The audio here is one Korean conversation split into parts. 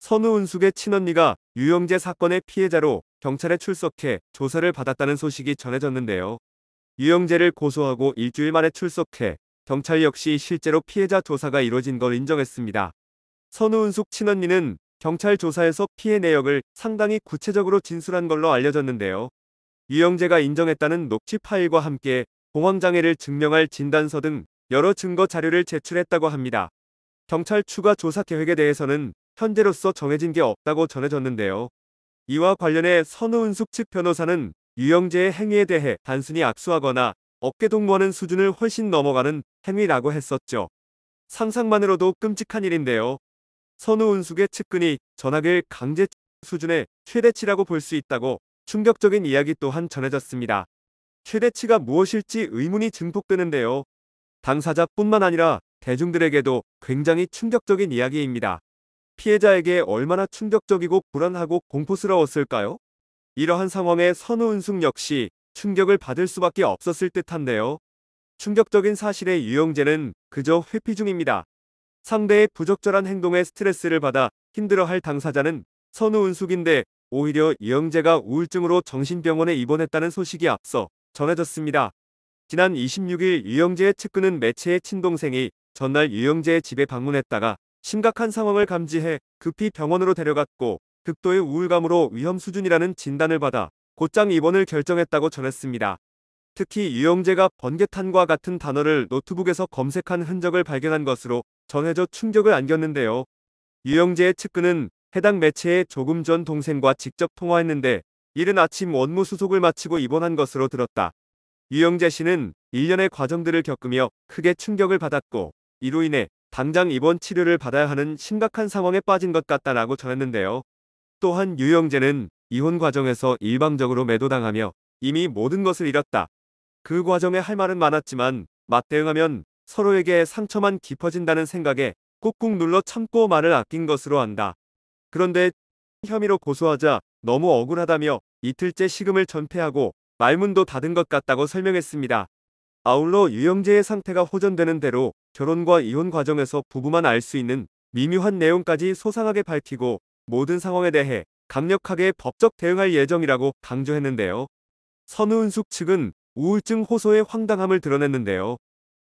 선우은숙의 친언니가 유영재 사건의 피해자로 경찰에 출석해 조사를 받았다는 소식이 전해졌는데요. 유영재를 고소하고 일주일 만에 출석해 경찰 역시 실제로 피해자 조사가 이뤄진 걸 인정했습니다. 선우은숙 친언니는 경찰 조사에서 피해 내역을 상당히 구체적으로 진술한 걸로 알려졌는데요. 유영재가 인정했다는 녹취 파일과 함께 공황장애를 증명할 진단서 등 여러 증거 자료를 제출했다고 합니다. 경찰 추가 조사 계획에 대해서는 현재로서 정해진 게 없다고 전해졌는데요. 이와 관련해 선우은숙 측 변호사는 유영재의 행위에 대해 단순히 악수하거나 어깨 동무하는 수준을 훨씬 넘어가는 행위라고 했었죠. 상상만으로도 끔찍한 일인데요. 선우은숙의 측근이 전학을 강제 수준의 최대치라고 볼 수 있다고 충격적인 이야기 또한 전해졌습니다. 최대치가 무엇일지 의문이 증폭되는데요. 당사자뿐만 아니라 대중들에게도 굉장히 충격적인 이야기입니다. 피해자에게 얼마나 충격적이고 불안하고 공포스러웠을까요? 이러한 상황에 선우은숙 역시 충격을 받을 수밖에 없었을 듯한데요. 충격적인 사실의 유영재는 그저 회피 중입니다. 상대의 부적절한 행동에 스트레스를 받아 힘들어할 당사자는 선우은숙인데 오히려 유영재가 우울증으로 정신병원에 입원했다는 소식이 앞서 전해졌습니다. 지난 26일 유영재의 측근은 매체의 친동생이 전날 유영재의 집에 방문했다가 심각한 상황을 감지해 급히 병원으로 데려갔고 극도의 우울감으로 위험 수준이라는 진단을 받아 곧장 입원을 결정했다고 전했습니다. 특히 유영재가 번개탄과 같은 단어를 노트북에서 검색한 흔적을 발견한 것으로 전해져 충격을 안겼는데요. 유영재의 측근은 해당 매체에 조금 전 동생과 직접 통화했는데 이른 아침 원무 수속을 마치고 입원한 것으로 들었다. 유영재 씨는 일련의 과정들을 겪으며 크게 충격을 받았고 이로 인해 당장 입원 치료를 받아야 하는 심각한 상황에 빠진 것 같다라고 전했는데요. 또한 유영재는 이혼 과정에서 일방적으로 매도당하며 이미 모든 것을 잃었다. 그 과정에 할 말은 많았지만 맞대응하면 서로에게 상처만 깊어진다는 생각에 꾹꾹 눌러 참고 말을 아낀 것으로 안다. 그런데 혐의로 고소하자 너무 억울하다며 이틀째 식음을 전폐하고 말문도 닫은 것 같다고 설명했습니다. 아울러 유영재의 상태가 호전되는 대로 결혼과 이혼 과정에서 부부만 알 수 있는 미묘한 내용까지 소상하게 밝히고 모든 상황에 대해 강력하게 법적 대응할 예정이라고 강조했는데요. 선우은숙 측은 우울증 호소의 황당함을 드러냈는데요.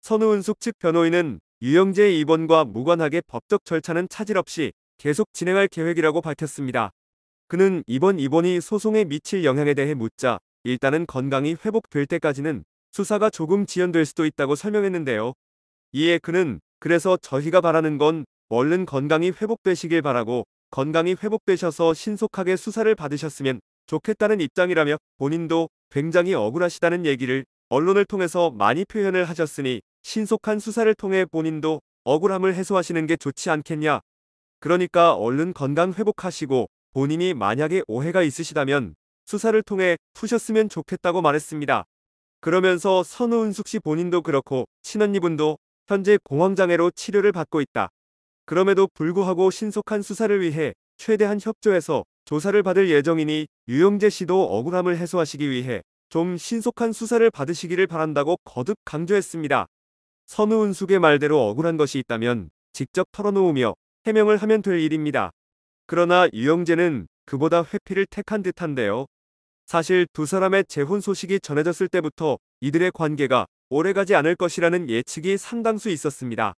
선우은숙 측 변호인은 유영재 의 입원과 무관하게 법적 절차는 차질 없이 계속 진행할 계획이라고 밝혔습니다. 그는 이번 입원이 소송에 미칠 영향에 대해 묻자 일단은 건강이 회복될 때까지는 수사가 조금 지연될 수도 있다고 설명했는데요. 이에 그는 그래서 저희가 바라는 건 얼른 건강이 회복되시길 바라고 건강이 회복되셔서 신속하게 수사를 받으셨으면 좋겠다는 입장이라며 본인도 굉장히 억울하시다는 얘기를 언론을 통해서 많이 표현을 하셨으니 신속한 수사를 통해 본인도 억울함을 해소하시는 게 좋지 않겠냐. 그러니까 얼른 건강 회복하시고 본인이 만약에 오해가 있으시다면 수사를 통해 푸셨으면 좋겠다고 말했습니다. 그러면서 선우은숙 씨 본인도 그렇고 친언니분도 현재 공황장애로 치료를 받고 있다. 그럼에도 불구하고 신속한 수사를 위해 최대한 협조해서 조사를 받을 예정이니 유영재 씨도 억울함을 해소하시기 위해 좀 신속한 수사를 받으시기를 바란다고 거듭 강조했습니다. 선우은숙의 말대로 억울한 것이 있다면 직접 털어놓으며 해명을 하면 될 일입니다. 그러나 유영재는 그보다 회피를 택한 듯한데요. 사실 두 사람의 재혼 소식이 전해졌을 때부터 이들의 관계가 오래가지 않을 것이라는 예측이 상당수 있었습니다.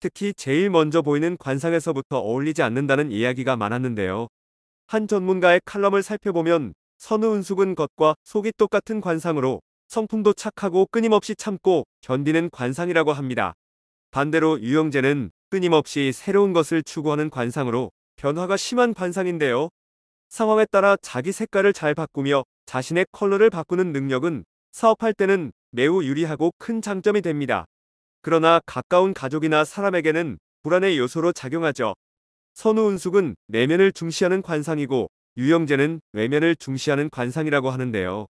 특히 제일 먼저 보이는 관상에서부터 어울리지 않는다는 이야기가 많았는데요. 한 전문가의 칼럼을 살펴보면 선우은숙은 것과 속이 똑같은 관상으로 성품도 착하고 끊임없이 참고 견디는 관상이라고 합니다. 반대로 유영재는 끊임없이 새로운 것을 추구하는 관상으로 변화가 심한 관상인데요. 상황에 따라 자기 색깔을 잘 바꾸며 자신의 컬러를 바꾸는 능력은 사업할 때는 매우 유리하고 큰 장점이 됩니다. 그러나 가까운 가족이나 사람에게는 불안의 요소로 작용하죠. 선우운숙은 내면을 중시하는 관상이고 유영재는 외면을 중시하는 관상이라고 하는데요.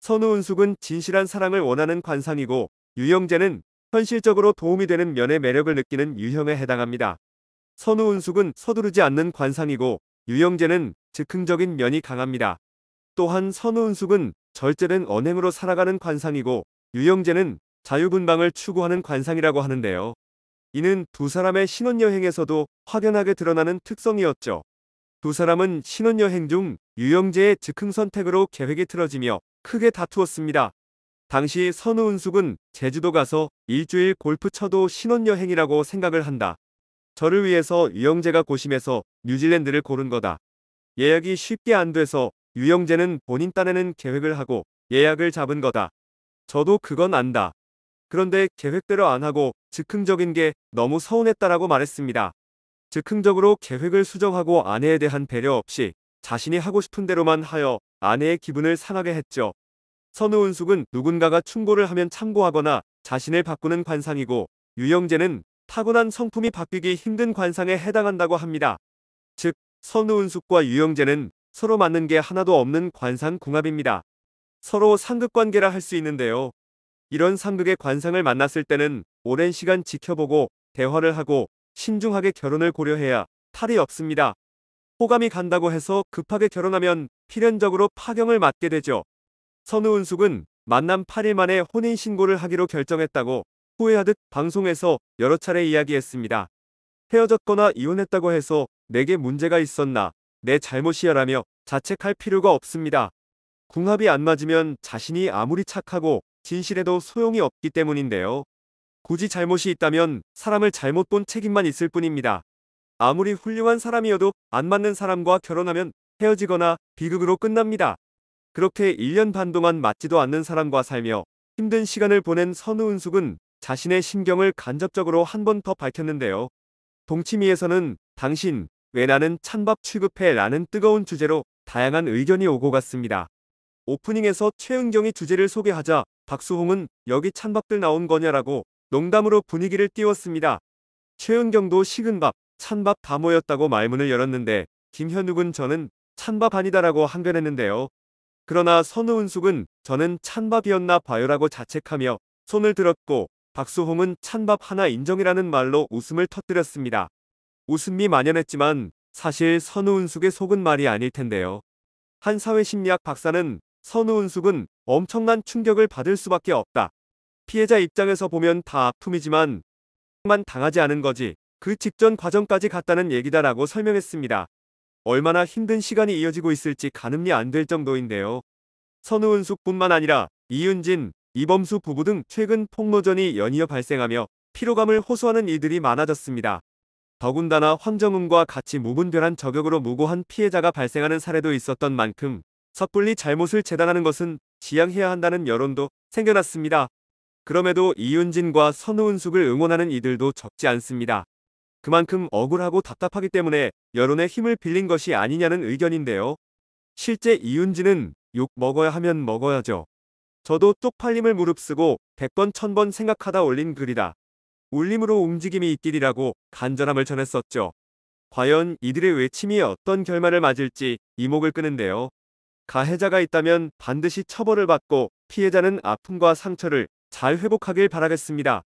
선우운숙은 진실한 사랑을 원하는 관상이고 유영재는 현실적으로 도움이 되는 면의 매력을 느끼는 유형에 해당합니다. 선우운숙은 서두르지 않는 관상이고 유영재는 즉흥적인 면이 강합니다. 또한 선우은숙은 절제된 언행으로 살아가는 관상이고 유영재는 자유분방을 추구하는 관상이라고 하는데요. 이는 두 사람의 신혼여행에서도 확연하게 드러나는 특성이었죠. 두 사람은 신혼여행 중 유영재의 즉흥 선택으로 계획이 틀어지며 크게 다투었습니다. 당시 선우은숙은 제주도 가서 일주일 골프 쳐도 신혼여행이라고 생각을 한다. 저를 위해서 유영재가 고심해서 뉴질랜드를 고른 거다. 예약이 쉽게 안 돼서 유영재는 본인 딴에는 계획을 하고 예약을 잡은 거다. 저도 그건 안다. 그런데 계획대로 안 하고 즉흥적인 게 너무 서운했다라고 말했습니다. 즉흥적으로 계획을 수정하고 아내에 대한 배려 없이 자신이 하고 싶은 대로만 하여 아내의 기분을 상하게 했죠. 선우은숙은 누군가가 충고를 하면 참고하거나 자신을 바꾸는 관상이고 유영재는 타고난 성품이 바뀌기 힘든 관상에 해당한다고 합니다. 즉, 선우은숙과 유영재는 서로 맞는 게 하나도 없는 관상궁합입니다. 서로 상극관계라 할 수 있는데요. 이런 상극의 관상을 만났을 때는 오랜 시간 지켜보고 대화를 하고 신중하게 결혼을 고려해야 탈이 없습니다. 호감이 간다고 해서 급하게 결혼하면 필연적으로 파경을 맞게 되죠. 선우은숙은 만남 8일 만에 혼인신고를 하기로 결정했다고 후회하듯 방송에서 여러 차례 이야기했습니다. 헤어졌거나 이혼했다고 해서 내게 문제가 있었나 내 잘못이야라며 자책할 필요가 없습니다. 궁합이 안 맞으면 자신이 아무리 착하고 진실해도 소용이 없기 때문인데요. 굳이 잘못이 있다면 사람을 잘못 본 책임만 있을 뿐입니다. 아무리 훌륭한 사람이어도 안 맞는 사람과 결혼하면 헤어지거나 비극으로 끝납니다. 그렇게 1년 반 동안 맞지도 않는 사람과 살며 힘든 시간을 보낸 선우은숙은 자신의 신경을 간접적으로 한 번 더 밝혔는데요. 동치미에서는 당신, 왜 나는 찬밥 취급해 라는 뜨거운 주제로 다양한 의견이 오고 갔습니다. 오프닝에서 최은경이 주제를 소개하자 박수홍은 여기 찬밥들 나온 거냐라고 농담으로 분위기를 띄웠습니다. 최은경도 식은 밥, 찬밥 다 모였다고 말문을 열었는데 김현욱은 저는 찬밥 아니다라고 항변했는데요. 그러나 선우은숙은 저는 찬밥이었나 봐요라고 자책하며 손을 들었고 박수홍은 찬밥 하나 인정이라는 말로 웃음을 터뜨렸습니다. 웃음이 만연했지만 사실 선우은숙의 속은 말이 아닐 텐데요. 한 사회심리학 박사는 선우은숙은 엄청난 충격을 받을 수밖에 없다. 피해자 입장에서 보면 다 아픔이지만 만 당하지 않은 거지 그 직전 과정까지 갔다는 얘기다라고 설명했습니다. 얼마나 힘든 시간이 이어지고 있을지 가늠이 안 될 정도인데요. 선우은숙뿐만 아니라 이윤진, 이범수 부부 등 최근 폭로전이 연이어 발생하며 피로감을 호소하는 이들이 많아졌습니다. 더군다나 황정음과 같이 무분별한 저격으로 무고한 피해자가 발생하는 사례도 있었던 만큼 섣불리 잘못을 재단하는 것은 지양해야 한다는 여론도 생겨났습니다. 그럼에도 이윤진과 선우은숙을 응원하는 이들도 적지 않습니다. 그만큼 억울하고 답답하기 때문에 여론의 힘을 빌린 것이 아니냐는 의견인데요. 실제 이윤진은 욕 먹어야 하면 먹어야죠. 저도 쪽팔림을 무릅쓰고 100번 1000번 생각하다 올린 글이다. 울림으로 움직임이 있길이라고 간절함을 전했었죠. 과연 이들의 외침이 어떤 결말을 맞을지 이목을 끄는데요. 가해자가 있다면 반드시 처벌을 받고 피해자는 아픔과 상처를 잘 회복하길 바라겠습니다.